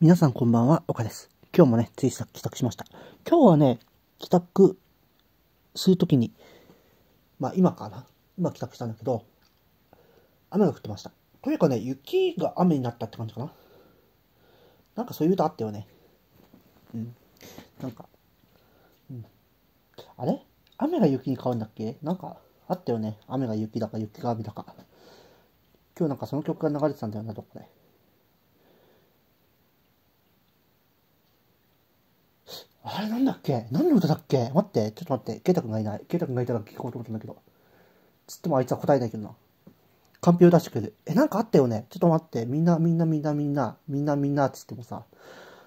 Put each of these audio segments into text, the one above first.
皆さんこんばんは、岡です。今日もね、ついさっき帰宅しました。今日はね、帰宅するときに、まあ今かな。今帰宅したんだけど、雨が降ってました。というかね、雪が雨になったって感じかな。なんかそういう歌あったよね。うん。なんか、うん。あれ雨が雪に変わるんだっけなんかあったよね。雨が雪だか雪が雨だか。今日なんかその曲が流れてたんだよな、どっかで。あれなんだっけ何の歌だっけ待って、ちょっと待って。ケイタ君がいない。ケイタ君がいたら聞こうと思ったんだけど。つってもあいつは答えないけどな。カンょを出してくれる。え、なんかあったよねちょっと待って。みんな、みんな、みんな、みんな、みんな、みんな、つってもさ、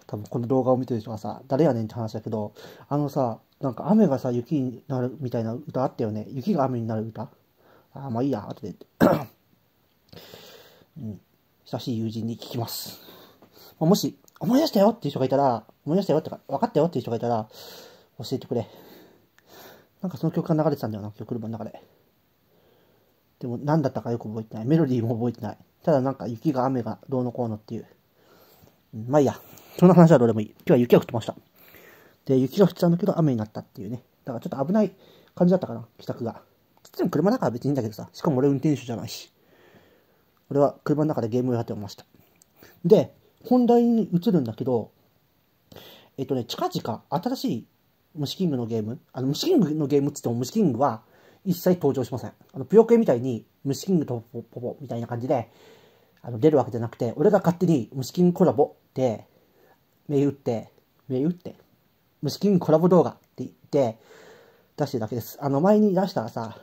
多分この動画を見てる人がさ、誰やねんって話だけど、あのさ、なんか雨がさ、雪になるみたいな歌あったよね。雪が雨になる歌あ、まあいいや、後で。うん。親しい友人に聞きます。まあ、もし、思い出したよっていう人がいたら、思い出したよってか、分かったよっていう人がいたら、教えてくれ。なんかその曲が流れてたんだよな、今日車の中で。でも何だったかよく覚えてない。メロディーも覚えてない。ただなんか雪が雨がどうのこうのっていう。まあいいや。そんな話はどうでもいい。今日は雪が降ってました。で、雪が降ってたんだけど雨になったっていうね。だからちょっと危ない感じだったかな、帰宅が。でも車の中は別にいいんだけどさ。しかも俺運転手じゃないし。俺は車の中でゲームをやってました。で、本題に移るんだけど、えっとね、近々新しい虫キングのゲーム、あの、虫キングのゲームっつっても虫キングは一切登場しません。あの、ぷよクみたいに虫キングとポポポみたいな感じで、あの、出るわけじゃなくて、俺が勝手に虫キングコラボって、目打って、目打って、虫キングコラボ動画って言って、出してるだけです。あの、前に出したらさ、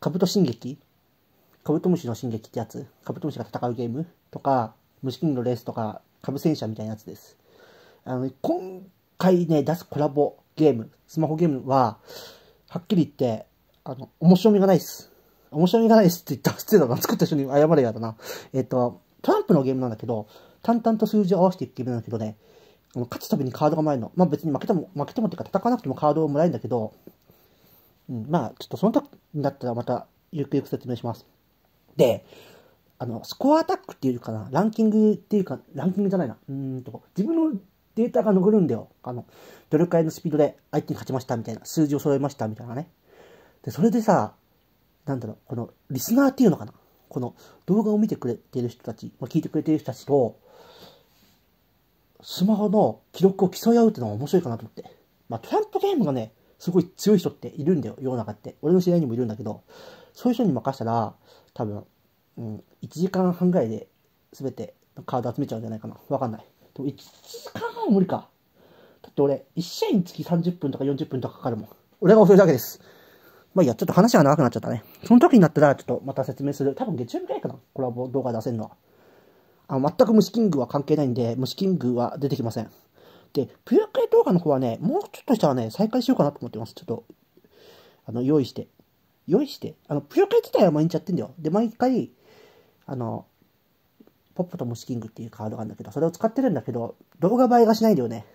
カブト進撃カブトムシの進撃ってやつ、カブトムシが戦うゲームとか、虫キングのレースとか、カブ戦車みたいなやつです。あの、今回ね、出すコラボゲーム、スマホゲームは、はっきり言って、あの、面白みがないっす。面白みがないっすって言ったら失礼だな。作った人に謝れやだな。えっと、トランプのゲームなんだけど、淡々と数字を合わせていくゲームなんだけどね、勝つたびにカードがもらえるの。まあ別に負けても、負けてもっていうか戦わなくてもカードをもらえるんだけど、うん、まあちょっとその時になったらまたゆっくり説明します。で、あの、スコアアタックっていうかな、ランキングっていうか、ランキングじゃないな。うんと、自分のデータが残るんだよ。あの、どれくらいのスピードで相手に勝ちましたみたいな、数字を揃えましたみたいなね。で、それでさ、なんだろう、この、リスナーっていうのかな。この動画を見てくれてる人たち、まあ、聞いてくれてる人たちと、スマホの記録を競い合うっていうのが面白いかなと思って。まあ、トランプゲームがね、すごい強い人っているんだよ、世の中って。俺の知り合いにもいるんだけど、そういう人に任せたら、多分、うん、1時間半ぐらいで全てカード集めちゃうんじゃないかな。わかんない。でも1時間半は無理か。だって俺、1試合につき30分とか40分とかかかるもん。俺が遅いだけです。まあいいや、ちょっと話が長くなっちゃったね。その時になったら、ちょっとまた説明する。多分月曜日くらいかな。コラボ動画出せるのは。あの、全く虫キングは関係ないんで、虫キングは出てきません。で、プレイ動画の方はね、もうちょっとしたらね、再開しようかなと思ってます。ちょっと、あの、用意して。用意して、あの、プロ化自体は毎日やってんだよ。で、毎回、あの、ポップとムシキングっていうカードがあるんだけど、それを使ってるんだけど、動画映えがしないんだよね。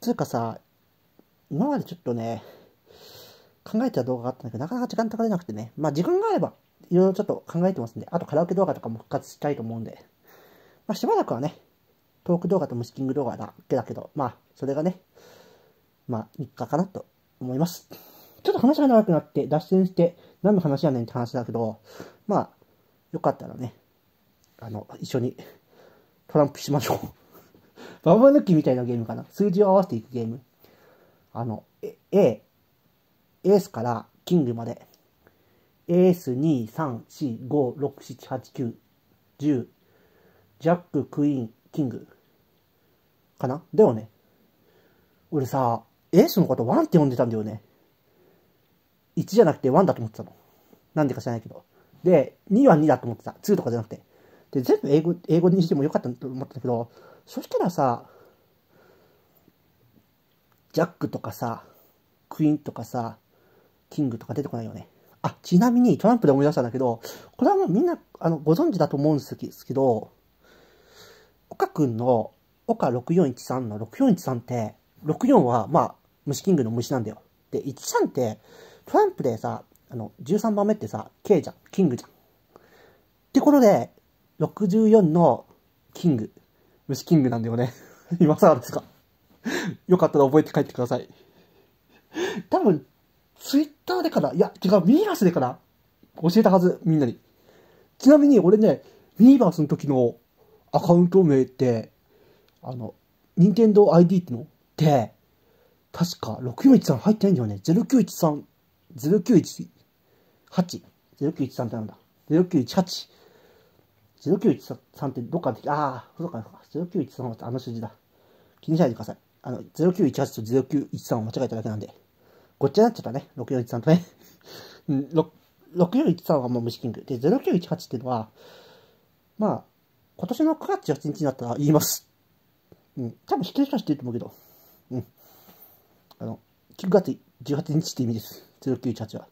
つうかさ、今までちょっとね、考えてた動画があったんだけど、なかなか時間かかれなくてね。まあ時間があれば、いろいろちょっと考えてますんで、あとカラオケ動画とかも復活したいと思うんで、まあしばらくはね、トーク動画とムシキング動画だけだけど、まあそれがね、まあ日課かなと思います。ちょっと話が長くなって脱線して、何の話やねんって話だけど、まあ、よかったらね、あの、一緒にトランプしましょう ババ抜きみたいなゲームかな。数字を合わせていくゲーム。あの、A、エースからキングまで。エース2、3、4、5、6、7、8、9、10。ジャック、クイーン、キング。かなだよね。俺さ、エースのことワンって呼んでたんだよね。1じゃなくて1だと思ってたの。なんでか知らないけど。で、2は2だと思ってた。2とかじゃなくて。で、全部英語、英語にしてもよかったと思ったけど、そしたらさ、ジャックとかさ、クイーンとかさ、キングとか出てこないよね。あ、ちなみにトランプで思い出したんだけど、これはもうみんな、あの、ご存知だと思うんですけど、岡くんの、岡6413の6413って、64は、まあ、虫キングの虫なんだよ。で、13って、トランプでさ、あの、13番目ってさ、K じゃん、キングじゃん。ってことで、64のキング、虫キングなんだよね。今更ですか。よかったら覚えて帰ってください。多分、ツイッターでかな、いや、違う、ミーラスでかな、教えたはず、みんなに。ちなみに俺ね、ミーバスの時のアカウント名って、あの、任天堂 ID ってのって、確か641さん入ってないんだよね。0913 0918。0913ってなんだ ?0918。0913ってどっかで、ああ、そうか、そうか。0913はあの数字だ。気にしないでください。あの、0918と0913を間違えただけなんで。ごっちゃになっちゃったね。6413とね。うん、6413はもう虫キング。で、0918っていうのは、まあ、今年の9月18日になったら言います。うん。多分否定した人いると思うけど。うん。あの、9月18日って意味です。0918は。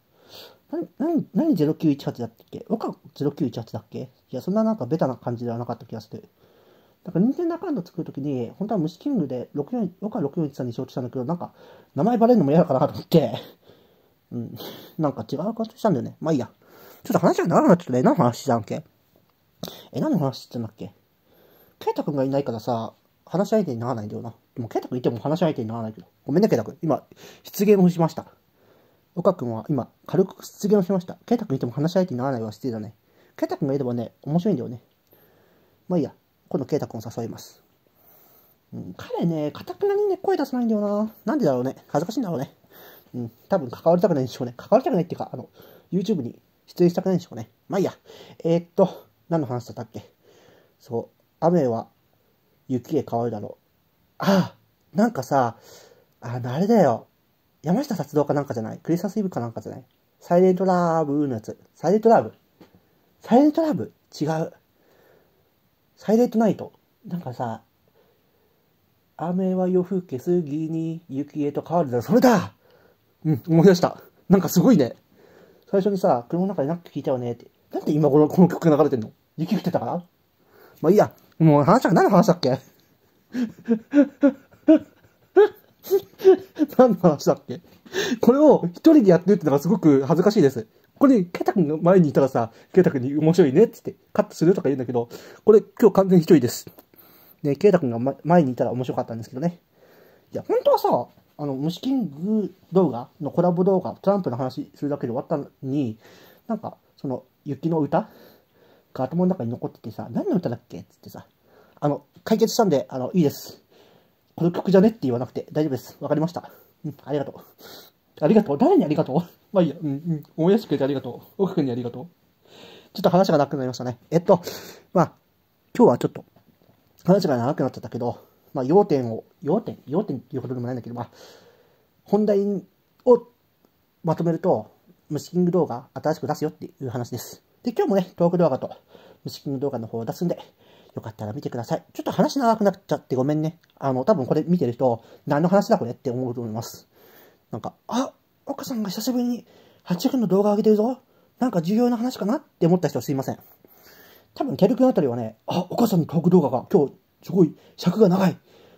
何、何0918だっけ若0918だっけいや、そんななんかベタな感じではなかった気がする。なんか、任天堂アカウント作るときに、本当は虫キングで64、若6413に承知したんだけど、なんか、名前バレるのも嫌だかなと思って、うん、なんか違う感じしたんだよね。まあいいや。ちょっと話が長くなっちゃったね。何の話したんっけえ、何の話してたんだっけケイタ君がいないからさ、話し相手にならないんだよな。でも、ケイタ君いても話し相手にならないけど。ごめんね、ケイタ君。今、失言をしました。岡君は今、軽く失言をしました。ケイタ君いても話し相手にならないは失礼だね。ケイタ君がいればね、面白いんだよね。まあいいや、今度ケイタ君を誘います。うん、彼ね、かたくなにね、声出さないんだよな。なんでだろうね。恥ずかしいんだろうね。うん、多分関わりたくないんでしょうね。関わりたくないっていうか、あの、YouTube に出演したくないんでしょうね。まあいいや。えー、っと、何の話だったっけそう、雨は雪へ変わるだろう。ああ、なんかさ、ああれだよ。山下達郎かなんかじゃないクリスマスイブかなんかじゃないサイレントラブのやつ。サイレントラブサイレントラブ違う。サイレントナイト。なんかさ、雨は夜更けすぎに雪へと変わるだろ。それだうん、思い出した。なんかすごいね。最初にさ、車の中でなんか聞いたよねって。なんで今頃この曲流れてんの雪降ってたからまあいいや。もう話した何の話だっけ 何の話だっけこれを一人でやってるってのがすごく恥ずかしいです。これ、ケイタ君の前にいたらさ、ケイタ君に面白いねってってカットするとか言うんだけど、これ今日完全一人です。ね、ケイタ君が、ま、前にいたら面白かったんですけどね。いや、本当はさ、あの、虫キング動画のコラボ動画、トランプの話するだけで終わったのに、なんか、その、雪の歌が頭の中に残っててさ、何の歌だっけっつってさ、あの、解決したんで、あの、いいです。この曲じゃねって言わなくて大丈夫です。わかりました。うん、ありがとう。ありがとう。誰にありがとうまあいいや、うん、うん。思い出してくれてありがとう。奥君にありがとう。ちょっと話が長くなりましたね。えっと、まあ、今日はちょっと、話が長くなっちゃったけど、まあ、要点を、要点、要点っていうほどでもないんだけど、まあ、本題をまとめると、虫キング動画新しく出すよっていう話です。で、今日もね、トーク動画と虫キング動画の方を出すんで、よかったら見てください。ちょっと話長くなっちゃってごめんね。あの、多分これ見てる人、何の話だこれって思うと思います。なんか、あ、岡さんが久しぶりに八0の動画上げてるぞ。なんか重要な話かなって思った人すいません。多分、キャル君あたりはね、あ、岡さんのトーク動画が今日すごい尺が長い。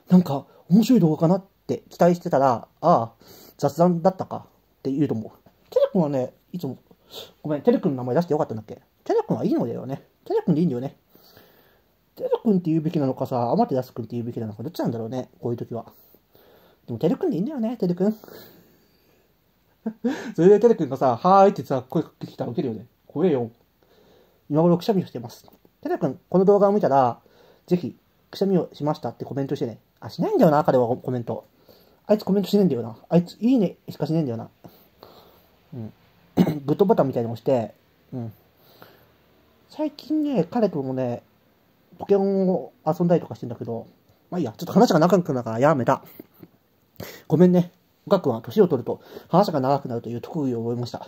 なんか面白い動画かなって期待してたら、ああ、雑談だったかって言うと思う。キャル君はね、いつも、ごめん、テレ君の名前出してよかったんだっけテレ君はいいのだよね。テレ君でいいんだよね。テル君って言うべきなのかさ、天手康君って言うべきなのか、どっちなんだろうね、こういう時は。でも、てるくんでいいんだよね、てるくん。それでてるくんがさ、はーいってさ、声かけてきたらウケるよね。怖えよ。今頃くしゃみをしてます。てるくん、この動画を見たら、ぜひ、くしゃみをしましたってコメントしてね。あ、しないんだよな、彼はコメント。あいつコメントしねえんだよな。あいつ、いいねしかしねえんだよな。うん。グッドボタンみたいに押して、うん。最近ね、彼ともね、ポケモンを遊んだりとかしてんだけど、まあいいや、ちょっと話が長くなるからやめた。ごめんね。岡んは年を取ると話が長くなるという特技を覚えました。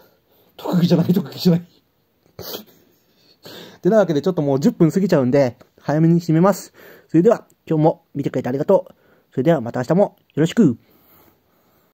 特技じゃない、特技じゃない。て なわけでちょっともう10分過ぎちゃうんで、早めに締めます。それでは、今日も見てくれてありがとう。それではまた明日もよろしく。